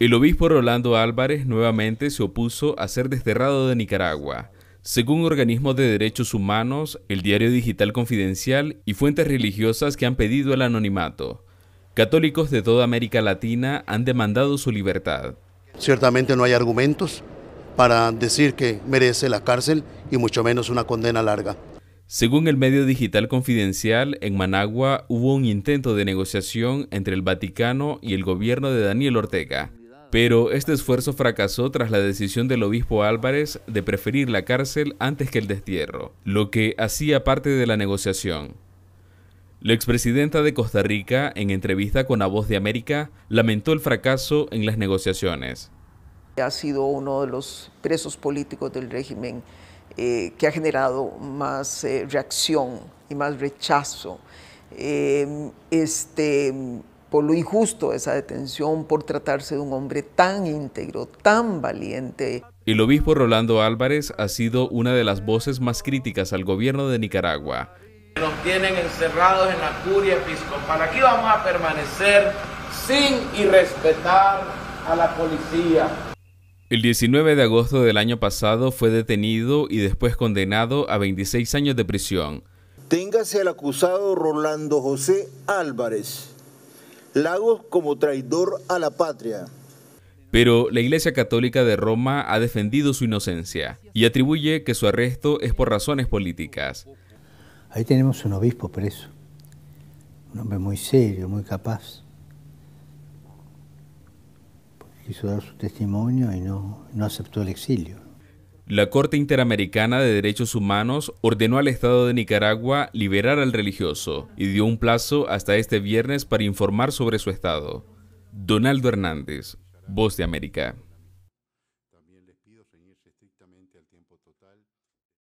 El obispo Rolando Álvarez nuevamente se opuso a ser desterrado de Nicaragua. Según organismos de derechos humanos, el diario digital confidencial y fuentes religiosas que han pedido el anonimato, católicos de toda América Latina han demandado su libertad. Ciertamente no hay argumentos para decir que merece la cárcel y mucho menos una condena larga. Según el medio digital confidencial, en Managua hubo un intento de negociación entre el Vaticano y el gobierno de Daniel Ortega. Pero este esfuerzo fracasó tras la decisión del obispo Álvarez de preferir la cárcel antes que el destierro, lo que hacía parte de la negociación. La expresidenta de Costa Rica, en entrevista con La Voz de América, lamentó el fracaso en las negociaciones. Ha sido uno de los presos políticos del régimen eh, que ha generado más eh, reacción y más rechazo. Eh, este, por lo injusto de esa detención, por tratarse de un hombre tan íntegro, tan valiente. El obispo Rolando Álvarez ha sido una de las voces más críticas al gobierno de Nicaragua. Nos tienen encerrados en la curia episcopal. Aquí vamos a permanecer sin irrespetar a la policía. El 19 de agosto del año pasado fue detenido y después condenado a 26 años de prisión. Téngase el acusado Rolando José Álvarez Lagos como traidor a la patria. Pero la Iglesia Católica de Roma ha defendido su inocencia y atribuye que su arresto es por razones políticas. Ahí tenemos un obispo preso, un hombre muy serio, muy capaz. Quiso dar su testimonio y no, no aceptó el exilio. La Corte Interamericana de Derechos Humanos ordenó al Estado de Nicaragua liberar al religioso y dio un plazo hasta este viernes para informar sobre su estado. Donaldo Hernández, Voz de América.